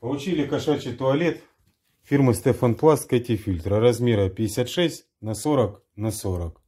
Получили кошачий туалет фирмы Стефан Пласт Кэти фильтра размера 56 на 40 на 40.